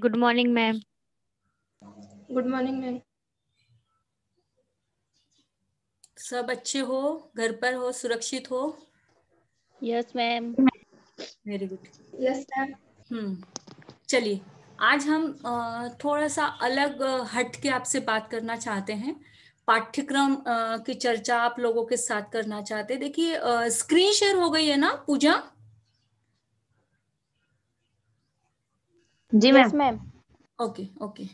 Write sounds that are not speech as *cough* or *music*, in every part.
good morning ma'am good morning ma'am सब अच्छे हो घर पर हो सुरक्षित हो yes ma'am very good yes ma'am hmm चलिए आज हम थोड़ा सा अलग हट के आपसे बात करना चाहते हैं पाठ्यक्रम की चर्चा आप लोगों के साथ करना चाहते हैं देखिए स्क्रीन शेयर हो गई है ना Pooja ji ma'am ma'am okay okay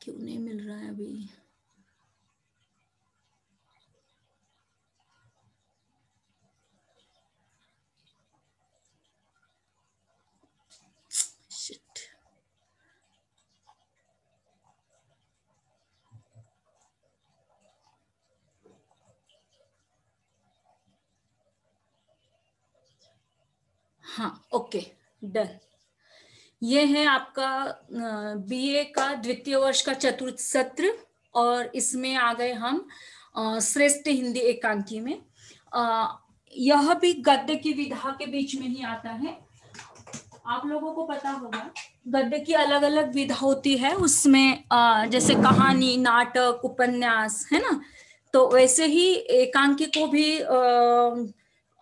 क्यों नहीं मिल रहा है अभी हाँ ओके डन ये है आपका बीए का द्वितीय वर्ष का चतुर्थ सत्र और इसमें आ गए हम श्रेष्ठ हिंदी एकांकी में आ, यह भी गद्य की विधा के बीच में ही आता है आप लोगों को पता होगा गद्य की अलग अलग विधा होती है उसमें आ, जैसे कहानी नाटक उपन्यास है ना तो वैसे ही एकांकी को भी अः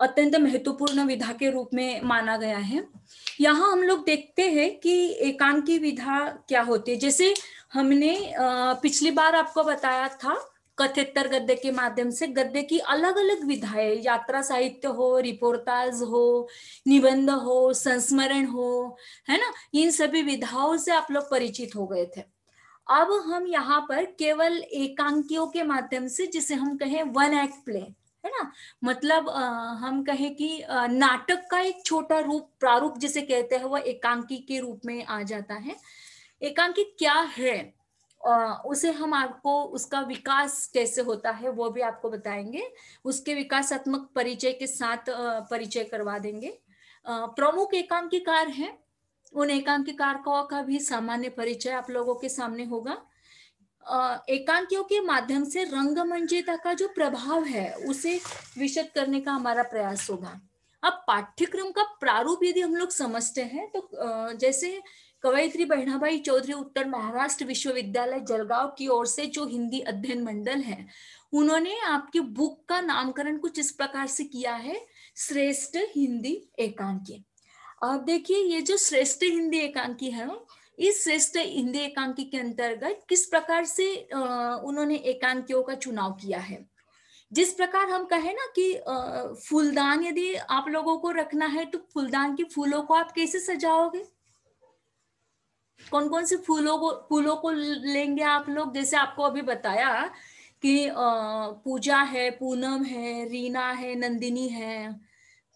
अत्यंत महत्वपूर्ण विधा के रूप में माना गया है यहाँ हम लोग देखते हैं कि एकांकी विधा क्या होती है जैसे हमने पिछली बार आपको बताया था कथेतर गद्य के माध्यम से गद्य की अलग अलग विधाएं यात्रा साहित्य हो रिपोर्टाज हो निबंध हो संस्मरण हो है ना इन सभी विधाओं से आप लोग परिचित हो गए थे अब हम यहाँ पर केवल एकांकियों के माध्यम से जिसे हम कहें वन एक्ट प्ले है ना मतलब आ, हम कहें कि आ, नाटक का एक छोटा रूप प्रारूप जिसे कहते हैं वह एकांकी के रूप में आ जाता है एकांकी क्या है आ, उसे हम आपको उसका विकास कैसे होता है वो भी आपको बताएंगे उसके विकासात्मक परिचय के साथ परिचय करवा देंगे प्रमुख एकांकीकार है उन एकांकीकार का भी सामान्य परिचय आप लोगों के सामने होगा एकांकियों के माध्यम से रंगमंजिता का जो प्रभाव है उसे विशद करने का हमारा प्रयास होगा अब पाठ्यक्रम का प्रारूप यदि हम लोग समझते हैं तो जैसे कवयित्री बहनाबाई चौधरी उत्तर महाराष्ट्र विश्वविद्यालय जलगांव की ओर से जो हिंदी अध्ययन मंडल है उन्होंने आपके बुक का नामकरण कुछ इस प्रकार से किया है श्रेष्ठ हिंदी एकांकी अब देखिए ये जो श्रेष्ठ हिंदी एकांकी है इस श्रेष्ठ हिंदी एकांकी के अंतर्गत किस प्रकार से उन्होंने एकांकियों का चुनाव किया है जिस प्रकार हम कहें ना कि फूलदान यदि आप लोगों को रखना है तो फूलदान के फूलों को आप कैसे सजाओगे कौन कौन से फूलों को फूलों को लेंगे आप लोग जैसे आपको अभी बताया कि पूजा है पूनम है रीना है नंदिनी है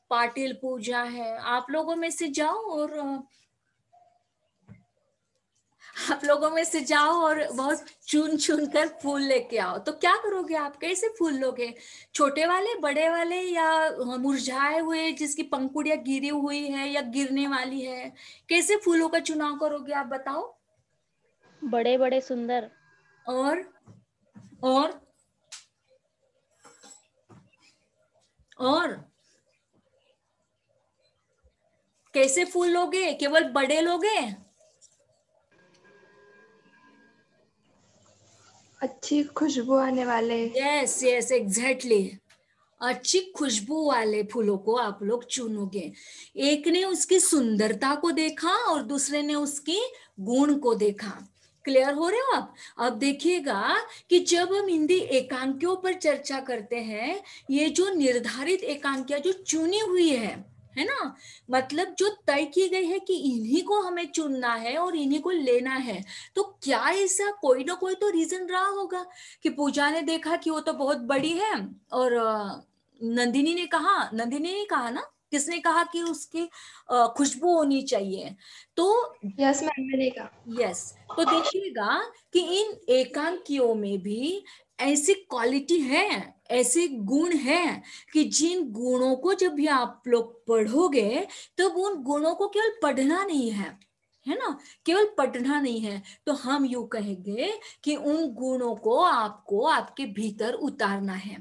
पाटिल पूजा है आप लोगों में से जाओ और आप लोगों में से जाओ और बहुत चुन चुन कर फूल लेके आओ तो क्या करोगे आप कैसे फूल लोगे छोटे वाले बड़े वाले या मुरझाए हुए जिसकी पंखुड़िया गिरी हुई है या गिरने वाली है कैसे फूलों का चुनाव करोगे आप बताओ बड़े बड़े सुंदर और और और कैसे फूल लोगे केवल बड़े लोगे अच्छी खुशबू आने वाले यस यस एग्जैक्टली अच्छी खुशबू वाले फूलों को आप लोग चुनोगे एक ने उसकी सुंदरता को देखा और दूसरे ने उसकी गुण को देखा क्लियर हो रहे हो आप अब देखिएगा कि जब हम हिंदी एकांकियों पर चर्चा करते हैं ये जो निर्धारित एकांकिया जो चुनी हुई है है ना मतलब जो तय की गई है कि इन्हीं को हमें चुनना है और इन्हीं को लेना है तो क्या ऐसा कोई ना कोई तो रीजन रहा होगा कि पूजा ने देखा कि वो तो बहुत बड़ी है और नंदिनी ने कहा नंदिनी ने कहा ना किसने कहा कि उसकी खुशबू होनी चाहिए तो यस मैम मैंने कहा यस तो देखिएगा कि इन एकांकियों में भी ऐसी क्वालिटी है ऐसे गुण हैं कि जिन गुणों को जब भी आप लोग पढ़ोगे तब उन गुणों को केवल पढ़ना नहीं है है ना केवल पढ़ना नहीं है तो हम यू कहेंगे कि उन गुणों को आपको आपके भीतर उतारना है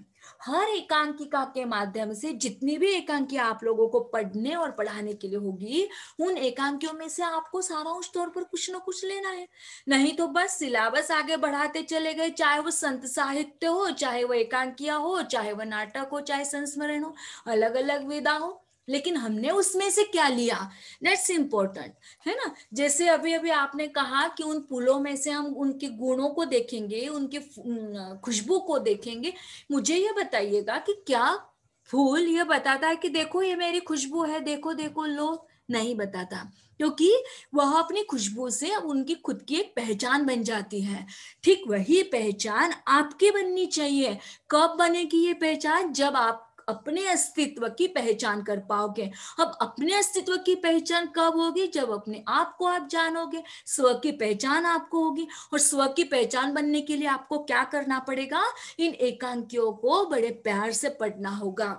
हर एकांकिका के माध्यम से जितनी भी एकांकिया आप लोगों को पढ़ने और पढ़ाने के लिए होगी उन एकांकियों में से आपको सारांश तौर पर कुछ ना कुछ लेना है नहीं तो बस सिलेबस आगे बढ़ाते चले गए चाहे वो संत साहित्य हो चाहे वो एकांकिया हो चाहे वह नाटक हो चाहे संस्मरण हो अलग अलग विधा हो लेकिन हमने उसमें से क्या लिया दैट्स इम्पोर्टेंट है ना जैसे अभी अभी आपने कहा कि उन पुलों में से हम उनके गुणों को देखेंगे उनके खुशबू को देखेंगे मुझे ये बताइएगा कि क्या फूल ये बताता है कि देखो ये मेरी खुशबू है देखो देखो लो नहीं बताता क्योंकि वह अपनी खुशबू से उनकी खुद की एक पहचान बन जाती है ठीक वही पहचान आपकी बननी चाहिए कब बनेगी ये पहचान जब आप अपने अस्तित्व की पहचान कर पाओगे अब अपने अस्तित्व की पहचान कब होगी जब अपने आप को आप जानोगे स्व की पहचान आपको होगी और स्व की पहचान बनने के लिए आपको क्या करना पड़ेगा इन एकांकियों को बड़े प्यार से पढ़ना होगा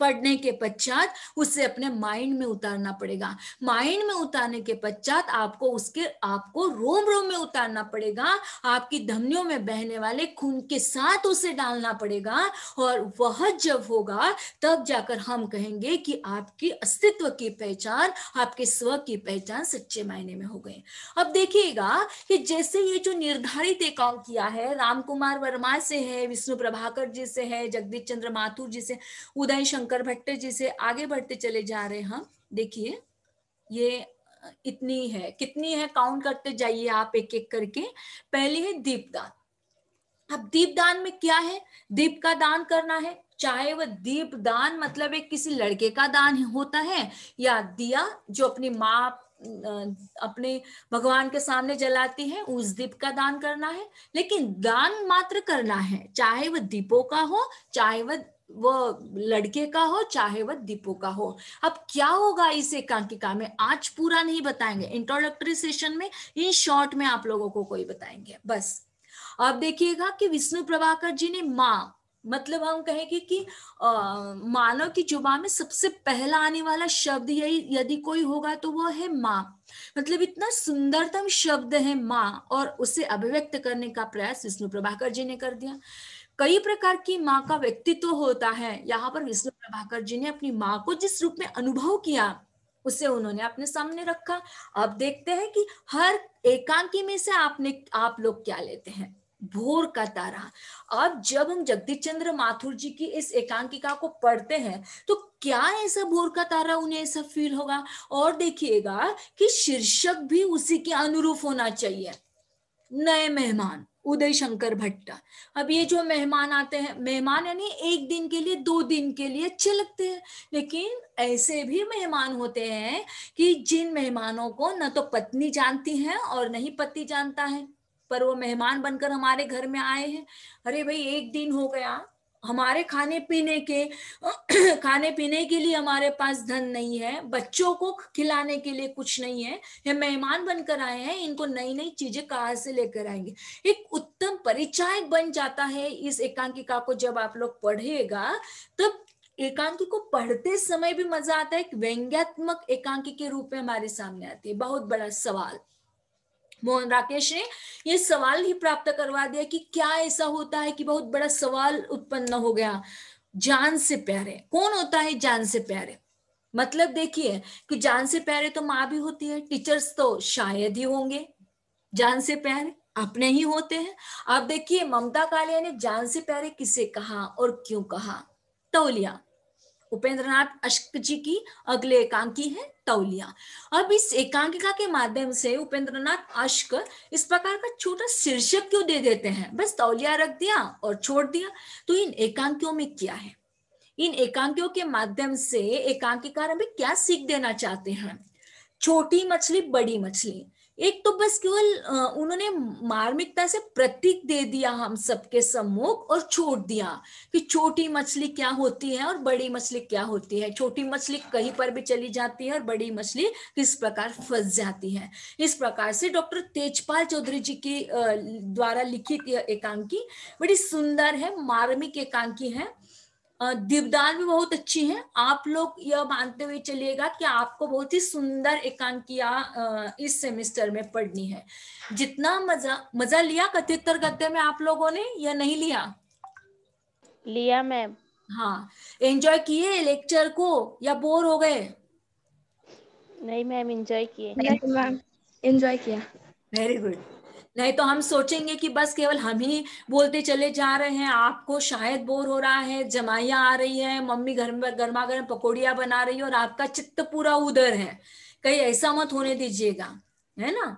पढ़ने के पश्चात उसे अपने माइंड में उतारना पड़ेगा माइंड में उतारने के पश्चात आपको उसके आपको रोम रोम में उतारना पड़ेगा आपकी धमनियों में बहने वाले खून के साथ उसे डालना पड़ेगा और वह जब होगा तब जाकर हम कहेंगे कि आपकी अस्तित्व की पहचान आपके स्व की पहचान सच्चे मायने में हो गए अब देखिएगा कि जैसे ये जो निर्धारित एकांक किया है रामकुमार वर्मा से है विष्णु प्रभाकर जी से है जगदीश चंद्र माथुर जी से उदय शंकर शंकर भट्ट जी से आगे बढ़ते चले जा रहे हम देखिए ये इतनी है कितनी है काउंट करते जाइए आप एक एक करके पहली है दीपदान अब दीपदान में क्या है दीप का दान करना है चाहे वह दीप दान मतलब एक किसी लड़के का दान होता है या दिया जो अपनी माँ अपने भगवान के सामने जलाती है उस दीप का दान करना है लेकिन दान मात्र करना है चाहे वह दीपों का हो चाहे वह वो लड़के का हो चाहे वह दीपो का हो अब क्या होगा इस एकांकिका में आज पूरा नहीं बताएंगे इंट्रोडक्टरी सेशन में इन शॉर्ट में आप लोगों को कोई बताएंगे बस अब देखिएगा कि विष्णु प्रभाकर जी ने माँ मतलब हम कहेंगे कि आ, मानव की जुबा में सबसे पहला आने वाला शब्द यही यदि कोई होगा तो वह है माँ मतलब इतना सुंदरतम शब्द है माँ और उसे अभिव्यक्त करने का प्रयास विष्णु प्रभाकर जी ने कर दिया कई प्रकार की माँ का व्यक्तित्व होता है यहाँ पर विष्णु प्रभाकर जी ने अपनी माँ को जिस रूप में अनुभव किया उसे उन्होंने अपने सामने रखा अब देखते हैं कि हर एकांकी में से आपने आप लोग क्या लेते हैं भोर का तारा अब जब हम जगदीश चंद्र माथुर जी की इस एकांकिका को पढ़ते हैं तो क्या ऐसा भोर का तारा उन्हें ऐसा फील होगा और देखिएगा कि शीर्षक भी उसी के अनुरूप होना चाहिए नए मेहमान उदय शंकर भट्टा अब ये जो मेहमान आते हैं मेहमान यानी एक दिन के लिए दो दिन के लिए अच्छे लगते हैं लेकिन ऐसे भी मेहमान होते हैं कि जिन मेहमानों को न तो पत्नी जानती है और न ही पति जानता है पर वो मेहमान बनकर हमारे घर में आए हैं अरे भाई एक दिन हो गया हमारे खाने पीने के *clears throat* खाने पीने के लिए हमारे पास धन नहीं है बच्चों को खिलाने के लिए कुछ नहीं है ये मेहमान बनकर आए हैं इनको नई नई चीजें कहा से लेकर आएंगे एक उत्तम परिचायक बन जाता है इस एकांकिका को जब आप लोग पढ़ेगा तब एकांकी को पढ़ते समय भी मजा आता है एक व्यंग्यात्मक एकांकी के रूप में हमारे सामने आती है बहुत बड़ा सवाल मोहन राकेश ने ये सवाल ही प्राप्त करवा दिया कि क्या ऐसा होता है कि बहुत बड़ा सवाल उत्पन्न हो गया जान से प्यारे कौन होता है जान से प्यारे मतलब देखिए कि जान से प्यारे तो माँ भी होती है टीचर्स तो शायद ही होंगे जान से प्यारे अपने ही होते हैं आप देखिए ममता कालिया ने जान से प्यारे किसे कहा और क्यों कहा तौलिया तो उपेंद्रनाथ अश्क जी की अगले एकांकी है तौलिया अब इस एकांकिका के माध्यम से उपेंद्रनाथ अश्क इस प्रकार का छोटा शीर्षक क्यों दे देते हैं बस तौलिया रख दिया और छोड़ दिया तो इन एकांकियों में क्या है इन एकांकियों के माध्यम से एकांकिकार हमें क्या सीख देना चाहते हैं छोटी मछली बड़ी मछली एक तो बस केवल उन्होंने मार्मिकता से प्रतीक दे दिया हम सबके सम्मुख और छोड़ दिया कि छोटी मछली क्या होती है और बड़ी मछली क्या होती है छोटी मछली कहीं पर भी चली जाती है और बड़ी मछली किस प्रकार फंस जाती है इस प्रकार से डॉक्टर तेजपाल चौधरी जी की द्वारा लिखित यह एकांकी बड़ी सुंदर है मार्मिक एकांकी है दीपदान भी बहुत अच्छी है आप लोग यह मानते हुए चलिएगा कि आपको बहुत ही सुंदर एकांकिया इस सेमिस्टर में पढ़नी है जितना मजा मजा लिया कथितर गद्य में आप लोगों ने या नहीं लिया लिया मैम हाँ एंजॉय किए लेक्चर को या बोर हो गए नहीं मैम एंजॉय किए एंजॉय किया वेरी गुड नहीं तो हम सोचेंगे कि बस केवल हम ही बोलते चले जा रहे हैं आपको शायद बोर हो रहा है जमाइया आ रही है मम्मी घर में गर्मा गर्म पकौड़िया बना रही है और आपका चित्त पूरा उधर है कहीं ऐसा मत होने दीजिएगा है ना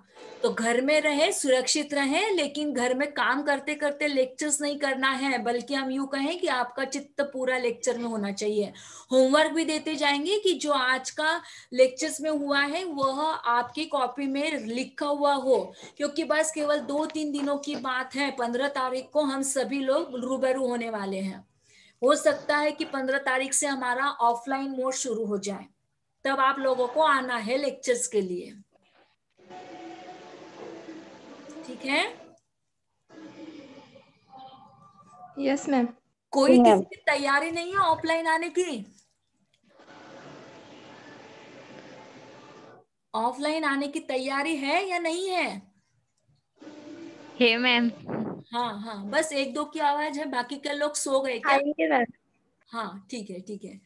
तो घर में रहे सुरक्षित रहे लेकिन घर में काम करते करते लेक्चर्स नहीं करना है बल्कि हम यू कहें कि आपका चित्त पूरा लेक्चर में होना चाहिए होमवर्क भी देते जाएंगे कि जो आज का लेक्चर्स में हुआ है वह आपकी कॉपी में लिखा हुआ हो क्योंकि बस केवल दो तीन दिनों की बात है पंद्रह तारीख को हम सभी लोग रूबरू होने वाले हैं हो सकता है कि पंद्रह तारीख से हमारा ऑफलाइन मोड शुरू हो जाए तब आप लोगों को आना है लेक्चर्स के लिए ठीक है यस मैम कोई किसी तैयारी नहीं है ऑफलाइन आने की ऑफलाइन आने की तैयारी है या नहीं है है मैम हाँ हाँ बस एक दो की आवाज है बाकी के लोग सो गए क्या हाँ ठीक है ठीक है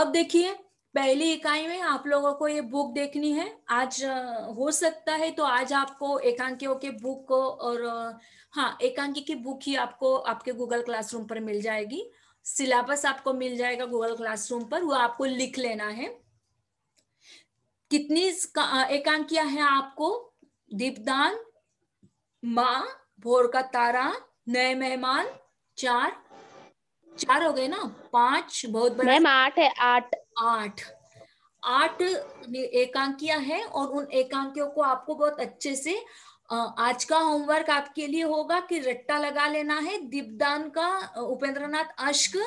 अब देखिए पहली इकाई में आप लोगों को ये बुक देखनी है आज हो सकता है तो आज आपको एकांकियों के बुक को और हाँ एकांकी की बुक ही आपको आपके गूगल क्लासरूम पर मिल जाएगी सिलेबस आपको मिल जाएगा गूगल क्लासरूम पर वो आपको लिख लेना है कितनी एकांकिया है आपको दीपदान माँ भोर का तारा नए मेहमान चार चार हो गए ना पांच बहुत बड़ा आठ है आठ आठ आठ एकांकिया है और उन एकांकियों को आपको बहुत अच्छे से आज का होमवर्क आपके लिए होगा कि रट्टा लगा लेना है दीपदान का उपेंद्रनाथ अश्क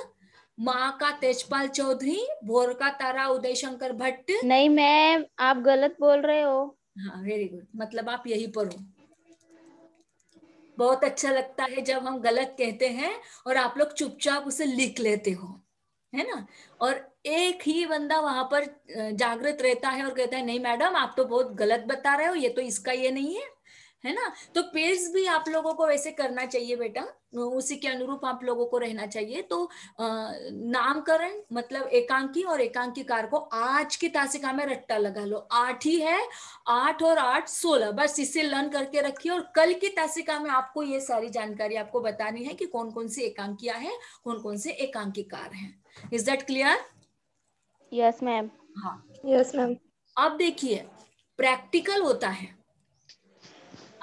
माँ का तेजपाल चौधरी भोर का तारा उदय शंकर भट्ट नहीं मैम आप गलत बोल रहे हो हाँ वेरी गुड मतलब आप यही पर हो बहुत अच्छा लगता है जब हम गलत कहते हैं और आप लोग चुपचाप उसे लिख लेते हो है ना और एक ही बंदा वहां पर जागृत रहता है और कहता है नहीं मैडम आप तो बहुत गलत बता रहे हो ये तो इसका ये नहीं है है ना तो पेयर्स भी आप लोगों को वैसे करना चाहिए बेटा उसी के अनुरूप आप लोगों को रहना चाहिए तो नामकरण मतलब एकांकी और एकांकीकार को आज की तासिका में रट्टा लगा लो आठ ही है आठ और आठ सोलह बस इसे लर्न करके रखिए और कल की तासिका में आपको ये सारी जानकारी आपको बतानी है कि कौन कौन सी एकांकिया है कौन कौन से एकांकीकार है is that clear yes ma'am हाँ यस मैम अब देखिए प्रैक्टिकल होता है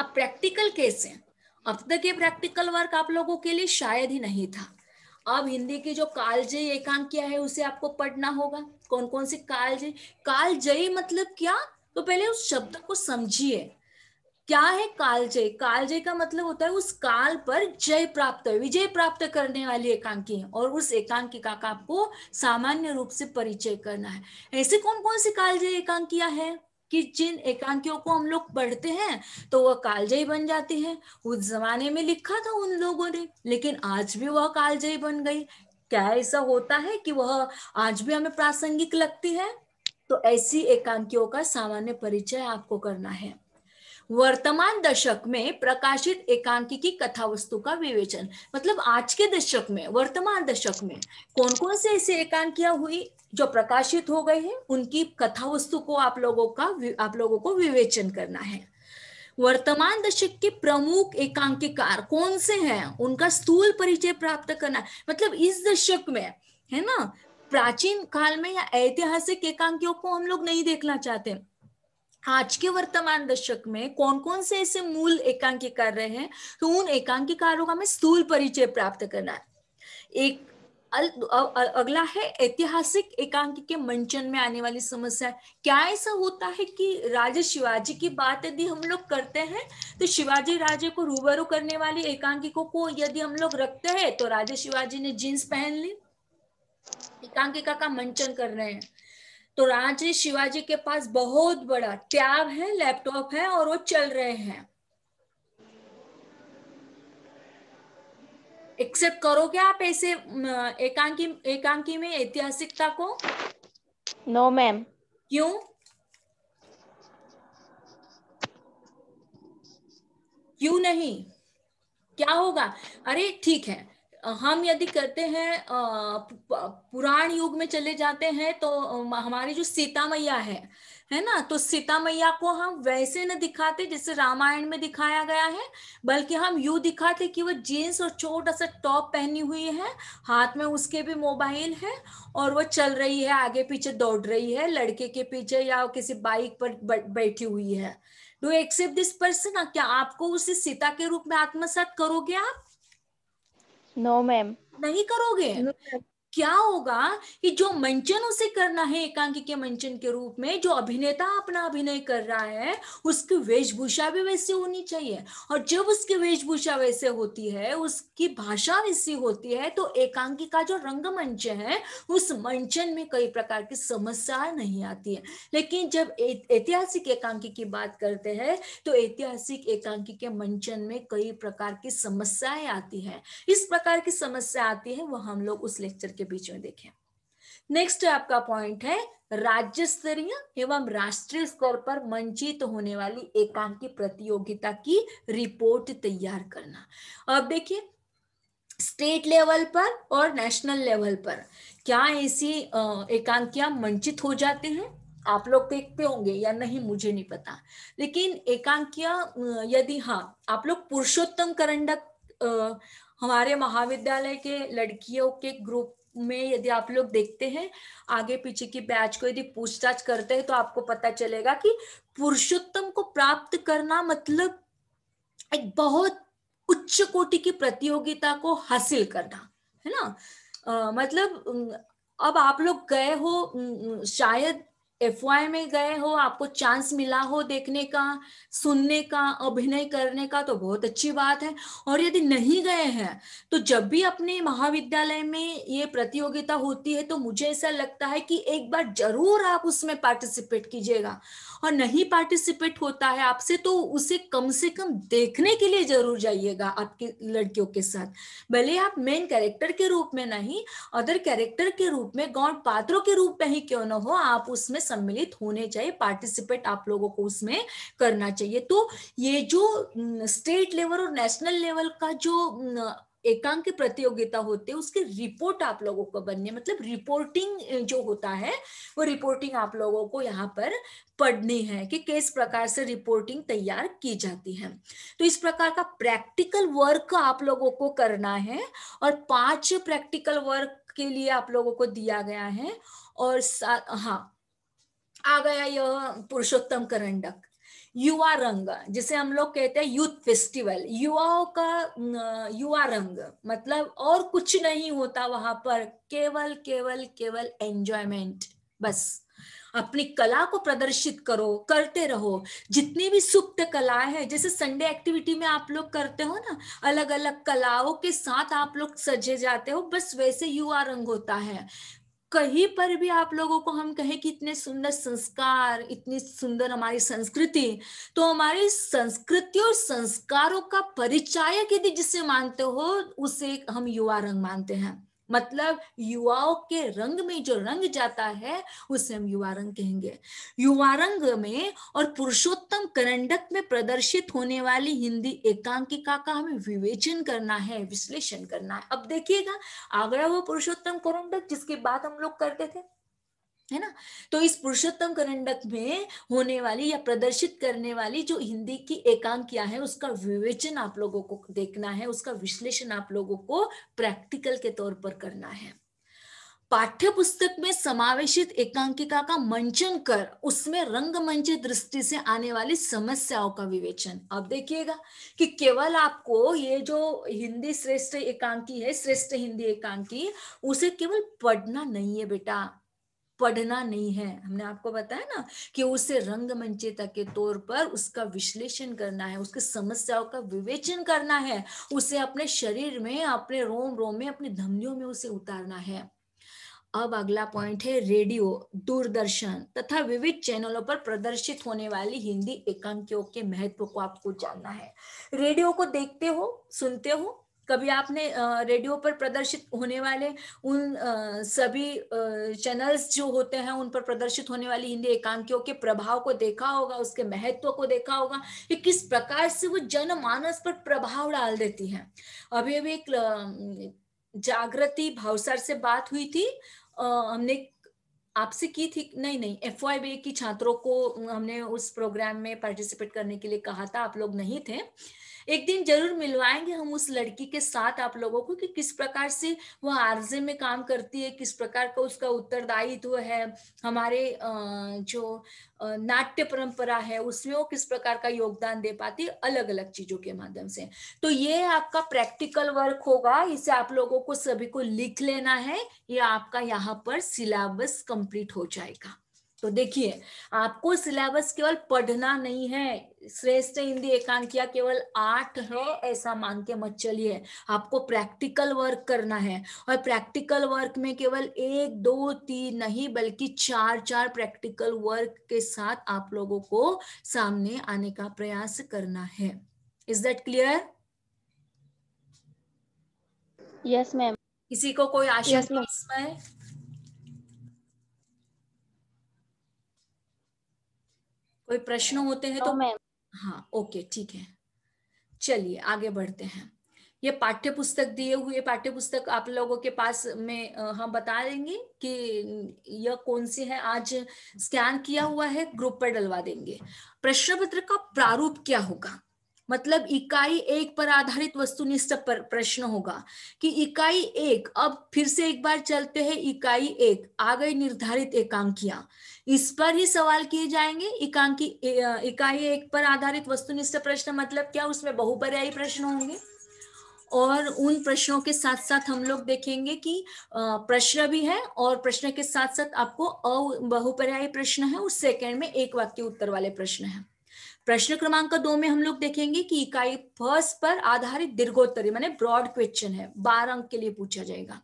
अब प्रैक्टिकल कैसे अब तक ये प्रैक्टिकल वर्क आप लोगों के लिए शायद ही नहीं था अब हिंदी की जो कालजयी एकांकिया है उसे आपको पढ़ना होगा कौन कौन सी कालजयी कालजयी मतलब क्या तो पहले उस शब्द को समझिए क्या है कालजय कालजय का मतलब होता है उस काल पर जय प्राप्त विजय प्राप्त करने वाली एकांकी और उस एकांकिका का आपको सामान्य रूप से परिचय करना है ऐसे कौन कौन सी कालजय एकांकिया है कि जिन एकांकियों को हम लोग पढ़ते हैं तो वह कालजयी बन जाती है उस जमाने में लिखा था उन लोगों ने लेकिन आज भी वह कालजयी बन गई क्या ऐसा होता है कि वह आज भी हमें प्रासंगिक लगती है तो ऐसी एकांकियों का सामान्य परिचय आपको करना है वर्तमान दशक में प्रकाशित एकांकी की कथा वस्तु का विवेचन मतलब आज के दशक में वर्तमान दशक में कौन कौन से ऐसे एकांकियां हुई जो प्रकाशित हो गई है उनकी कथा वस्तु को आप लोगों का आप लोगों को विवेचन करना है वर्तमान दशक के प्रमुख एकांकिकार कौन से हैं उनका स्थूल परिचय प्राप्त करना मतलब इस दशक में है ना प्राचीन काल में या ऐतिहासिक एकांकियों को हम लोग नहीं देखना चाहते आज के वर्तमान दशक में कौन कौन से ऐसे मूल एकांकी रहे हैं तो उन एकांकी कारों का हमें स्थूल परिचय प्राप्त करना है एक अगला है ऐतिहासिक एकांक के मंचन में आने वाली समस्या क्या ऐसा होता है कि राजे शिवाजी की बात यदि हम लोग करते हैं तो शिवाजी राजे को रूबरू करने वाली एकांकिकों को यदि हम लोग रखते हैं तो राजे शिवाजी ने जीन्स पहन ली एकांकिका का मंचन कर रहे हैं तो राजे शिवाजी के पास बहुत बड़ा टैब है लैपटॉप है और वो चल रहे हैं एक्सेप्ट करोगे आप ऐसे एकांकी एकांकी में ऐतिहासिकता को नो no, मैम क्यों क्यों नहीं क्या होगा अरे ठीक है हम यदि करते हैं पुराण युग में चले जाते हैं तो हमारी जो सीता मैया है है ना तो सीता मैया को हम वैसे न दिखाते जैसे रामायण में दिखाया गया है बल्कि हम यू दिखाते कि वो जीन्स और छोटा सा टॉप पहनी हुई है हाथ में उसके भी मोबाइल है और वह चल रही है आगे पीछे दौड़ रही है लड़के के पीछे या किसी बाइक पर बैठी हुई है डू एक्सेप्ट दिस पर्सन क्या आपको उसे सीता के रूप में आत्मसात करोगे आप नो मैम नहीं करोगे no, क्या होगा कि जो मंचन उसे करना है एकांकी के मंचन के रूप में जो अभिनेता अपना अभिनय कर रहा है उसकी वेशभूषा भी वैसे होनी चाहिए और जब उसकी वेशभूषा वैसे होती है उसकी भाषा वैसी होती है तो एकांकी का जो रंगमंच है उस मंचन में कई प्रकार की समस्या नहीं आती है लेकिन जब ऐतिहासिक एकांकी की बात करते हैं तो ऐतिहासिक एकांकी के मंचन में कई प्रकार की समस्याएं आती है इस प्रकार की समस्या आती है वह हम लोग उस लेक्चर के के बीच में देखें नेक्स्ट आपका पॉइंट है राज्य स्तरीय एवं राष्ट्रीय स्तर पर मंचित होने वाली एकांकी प्रतियोगिता की रिपोर्ट तैयार करना अब देखिए स्टेट लेवल पर और नेशनल लेवल पर क्या ऐसी एकांकिया मंचित हो जाते हैं आप लोग देखते होंगे या नहीं मुझे नहीं पता लेकिन एकांकिया यदि हाँ आप लोग पुरुषोत्तम करंडक हमारे महाविद्यालय के लड़कियों के ग्रुप में यदि आप लोग देखते हैं आगे पीछे की बैच को यदि पूछताछ करते हैं तो आपको पता चलेगा कि पुरुषोत्तम को प्राप्त करना मतलब एक बहुत उच्च कोटि की प्रतियोगिता को हासिल करना है ना आ, मतलब अब आप लोग गए हो शायद एफ में गए हो आपको चांस मिला हो देखने का सुनने का अभिनय करने का तो बहुत अच्छी बात है और यदि नहीं गए हैं तो जब भी अपने महाविद्यालय में ये प्रतियोगिता होती है तो मुझे ऐसा लगता है कि एक बार जरूर आप उसमें पार्टिसिपेट कीजिएगा और नहीं पार्टिसिपेट होता है आपसे तो उसे कम से कम देखने के लिए जरूर जाइएगा आपकी लड़कियों के साथ भले आप मेन कैरेक्टर के रूप में नहीं अदर कैरेक्टर के रूप में गौण पात्रों के रूप में ही क्यों ना हो आप उसमें सम्मिलित होने चाहिए पार्टिसिपेट आप लोगों को उसमें करना चाहिए तो ये जो स्टेट लेवल और नेशनल लेवल का जो एकांक प्रतियोगिता होती है उसके रिपोर्ट आप लोगों को बनने मतलब रिपोर्टिंग जो होता है वो रिपोर्टिंग आप लोगों को यहाँ पर पढ़नी है कि किस प्रकार से रिपोर्टिंग तैयार की जाती है तो इस प्रकार का प्रैक्टिकल वर्क आप लोगों को करना है और पांच प्रैक्टिकल वर्क के लिए आप लोगों को दिया गया है और हाँ आ गया यह पुरुषोत्तम करंडक युवा रंग जिसे हम लोग कहते हैं यूथ फेस्टिवल युवाओं का युवा रंग मतलब और कुछ नहीं होता वहां पर केवल केवल केवल एंजॉयमेंट बस अपनी कला को प्रदर्शित करो करते रहो जितनी भी सुप्त कला है जैसे संडे एक्टिविटी में आप लोग करते हो ना अलग अलग कलाओं के साथ आप लोग सजे जाते हो बस वैसे युवा रंग होता है कहीं पर भी आप लोगों को हम कहें कि इतने सुंदर संस्कार इतनी सुंदर हमारी संस्कृति तो हमारी संस्कृति और संस्कारों का परिचायक यदि जिसे मानते हो उसे हम युवा रंग मानते हैं मतलब युवाओं के रंग में जो रंग जाता है उसे हम युवा रंग कहेंगे युवा रंग में और पुरुषोत्तम करंडक में प्रदर्शित होने वाली हिंदी एकांकिका का हमें विवेचन करना है विश्लेषण करना है अब देखिएगा आगरा वो पुरुषोत्तम करंडक जिसकी बात हम लोग करते थे है ना तो इस पुरुषोत्तम करंडक में होने वाली या प्रदर्शित करने वाली जो हिंदी की एकांकिया है उसका विवेचन आप लोगों को देखना है उसका विश्लेषण आप लोगों को प्रैक्टिकल के तौर पर करना है पाठ्य पुस्तक में समावेशित एकांकिका का मंचन कर उसमें रंगमंच दृष्टि से आने वाली समस्याओं का विवेचन अब देखिएगा कि केवल आपको ये जो हिंदी श्रेष्ठ एकांकी है श्रेष्ठ हिंदी एकांकी उसे केवल पढ़ना नहीं है बेटा पढ़ना नहीं है हमने आपको बताया ना कि उसे रंग मंचेता के तौर पर उसका विश्लेषण करना है उसकी समस्याओं का विवेचन करना है उसे अपने शरीर में अपने रोम रोम में अपने धमनियों में उसे उतारना है अब अगला पॉइंट है रेडियो दूरदर्शन तथा विविध चैनलों पर प्रदर्शित होने वाली हिंदी एकांकियों के महत्व को आपको जानना है रेडियो को देखते हो सुनते हो कभी आपने रेडियो पर प्रदर्शित होने वाले उन सभी चैनल्स जो होते हैं उन पर प्रदर्शित होने वाली हिंदी एकांकियों के प्रभाव को देखा होगा उसके महत्व को देखा होगा कि किस प्रकार से वो जनमानस पर प्रभाव डाल देती है अभी अभी एक जागृति भावसर से बात हुई थी हमने आपसे की थी नहीं नहीं एफ की छात्रों को हमने उस प्रोग्राम में पार्टिसिपेट करने के लिए कहा था आप लोग नहीं थे एक दिन जरूर मिलवाएंगे हम उस लड़की के साथ आप लोगों को कि किस प्रकार से वह आरजे में काम करती है किस प्रकार का उसका उत्तरदायित्व है हमारे जो नाट्य परंपरा है उसमें वो किस प्रकार का योगदान दे पाती है अलग अलग चीजों के माध्यम से तो ये आपका प्रैक्टिकल वर्क होगा इसे आप लोगों को सभी को लिख लेना है ये आपका यहाँ पर सिलेबस कंप्लीट हो जाएगा तो देखिए आपको सिलेबस केवल पढ़ना नहीं है श्रेष्ठ हिंदी एकांकिया केवल आठ है ऐसा मान के मत चलिए आपको प्रैक्टिकल वर्क करना है और प्रैक्टिकल वर्क में केवल एक दो तीन नहीं बल्कि चार चार प्रैक्टिकल वर्क के साथ आप लोगों को सामने आने का प्रयास करना है is that clear yes ma'am किसी को कोई आशा yes, कोई प्रश्न होते हैं तो मैम हाँ ओके ठीक है चलिए आगे बढ़ते हैं ये पाठ्य पुस्तक दिए हुए पाठ्य पुस्तक आप लोगों के पास में हम बता देंगे कि यह कौन सी है आज स्कैन किया हुआ है ग्रुप पर डलवा देंगे प्रश्न पत्र का प्रारूप क्या होगा मतलब इकाई एक पर आधारित वस्तुनिष्ठ पर प्रश्न होगा कि इकाई एक अब फिर से एक बार चलते हैं इकाई एक आ गई निर्धारित एकांकिया एक इस पर ही सवाल किए जाएंगे एकांकी इकाई एक पर आधारित वस्तुनिष्ठ प्रश्न मतलब क्या उसमें बहुपर्यायी प्रश्न होंगे और उन प्रश्नों के साथ साथ हम लोग देखेंगे कि प्रश्न भी है और प्रश्न के साथ साथ आपको अ बहुपर्यायी प्रश्न है उस सेकंड में एक वाक्य उत्तर वाले प्रश्न है प्रश्न क्रमांक दो में हम लोग देखेंगे कि इकाई फर्स्ट पर आधारित दीर्घोत्तरी माने ब्रॉड क्वेश्चन है बारह अंक के लिए पूछा जाएगा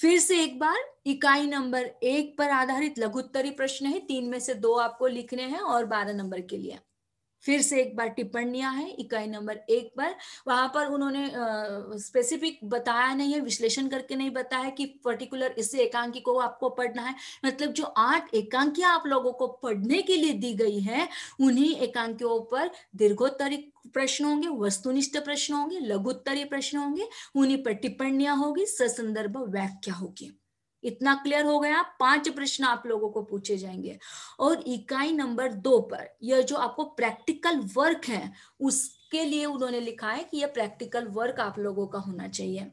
फिर से एक बार इकाई नंबर एक पर आधारित लघुत्तरी प्रश्न है तीन में से दो आपको लिखने हैं और बारह नंबर के लिए फिर से एक बार टिप्पणियां हैं इकाई नंबर एक पर वहां पर उन्होंने स्पेसिफिक बताया नहीं है विश्लेषण करके नहीं बताया कि पर्टिकुलर इस एकांकी को आपको पढ़ना है मतलब जो आठ एकांकियां आप लोगों को पढ़ने के लिए दी गई है उन्हीं एकांकियों पर दीर्घोत्तरी प्रश्न होंगे वस्तुनिष्ठ प्रश्न होंगे लघुत्तरीय प्रश्न होंगे उन्हीं पर टिप्पणियां होगी ससंदर्भ व्याख्या होगी इतना क्लियर हो गया पांच प्रश्न आप लोगों को पूछे जाएंगे और इकाई नंबर दो पर यह जो आपको प्रैक्टिकल वर्क है उसके लिए उन्होंने लिखा है कि यह प्रैक्टिकल वर्क आप लोगों का होना चाहिए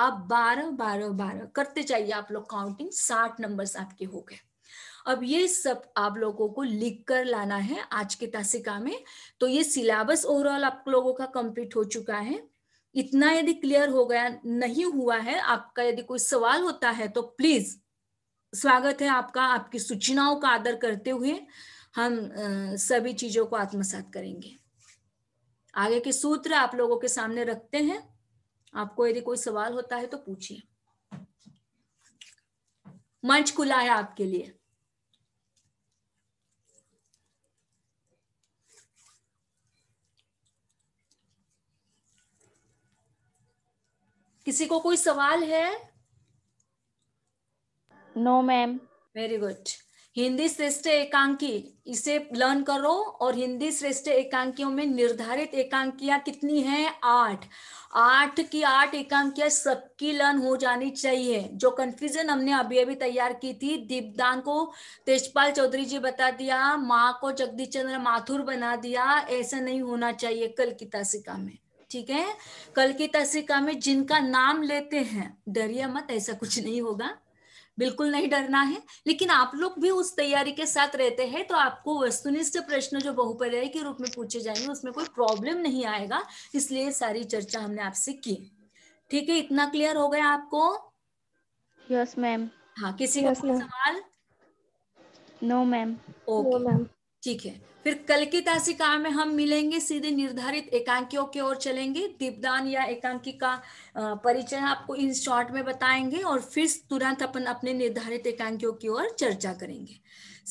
अब बारह बारह बारह करते जाइए आप लोग काउंटिंग साठ नंबर्स आपके हो गए अब ये सब आप लोगों को लिख कर लाना है आज के तासिका में तो ये सिलेबस ओवरऑल आप लोगों का कंप्लीट हो चुका है इतना यदि क्लियर हो गया नहीं हुआ है आपका यदि कोई सवाल होता है तो प्लीज स्वागत है आपका आपकी सूचनाओं का आदर करते हुए हम सभी चीजों को आत्मसात करेंगे आगे के सूत्र आप लोगों के सामने रखते हैं आपको यदि कोई सवाल होता है तो पूछिए मंच खुला है आपके लिए किसी को कोई सवाल है no ma'am very good Hindi श्रेष्ठ एकांकी इसे लर्न करो और हिंदी श्रेष्ठ एकांकियों में निर्धारित एकांकियां कितनी है आठ आठ की आठ एकांकियां सबकी लर्न हो जानी चाहिए जो कंफ्यूजन हमने अभी अभी तैयार की थी दीपदान को तेजपाल चौधरी जी बता दिया माँ को जगदीश चंद्र माथुर बना दिया ऐसा नहीं होना चाहिए कल की तासिका में ठीक है कल की तस्वीर में जिनका नाम लेते हैं डरिए मत ऐसा कुछ नहीं होगा बिल्कुल नहीं डरना है लेकिन आप लोग भी उस तैयारी के साथ रहते हैं तो आपको वस्तुनिष्ठ प्रश्न जो बहुपर्याय के रूप में पूछे जाएंगे उसमें कोई प्रॉब्लम नहीं आएगा इसलिए सारी चर्चा हमने आपसे की ठीक है इतना क्लियर हो गया आपको यस मैम हाँ किसी का सवाल नो मैम ओके मैम ठीक है फिर कल की तासिका में हम मिलेंगे सीधे निर्धारित एकांकियों की ओर चलेंगे दीपदान या एकांकी का परिचय आपको इन शॉर्ट में बताएंगे और फिर तुरंत अपन अपने निर्धारित एकांकियों की ओर चर्चा करेंगे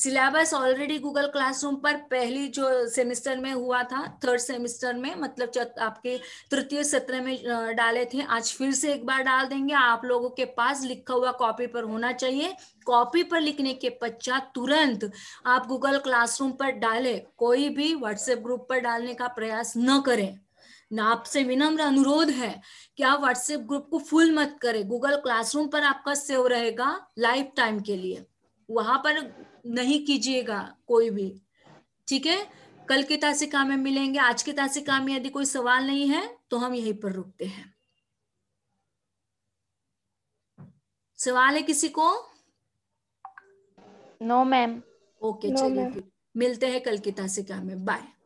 सिलेबस ऑलरेडी गूगल क्लासरूम पर पहली जो सेमेस्टर में हुआ था थर्ड सेमेस्टर में मतलब आपके तृतीय सत्र में डाले थे आज फिर से एक बार डाल देंगे आप लोगों के पास लिखा हुआ कॉपी पर होना चाहिए कॉपी पर लिखने के पश्चात तुरंत आप गूगल क्लासरूम पर डाले कोई भी व्हाट्सएप ग्रुप पर डालने का प्रयास न करें आपसे विनम्र अनुरोध है कि आप व्हाट्सएप ग्रुप को फुल मत करें गूगल क्लासरूम पर आपका सेव रहेगा लाइफ टाइम के लिए वहां पर नहीं कीजिएगा कोई भी ठीक है कल के तासिका में मिलेंगे आज के तासिका में यदि कोई सवाल नहीं है तो हम यहीं पर रुकते हैं सवाल है किसी को नो मैम ओके चलिए मिलते हैं कल की तासिका में बाय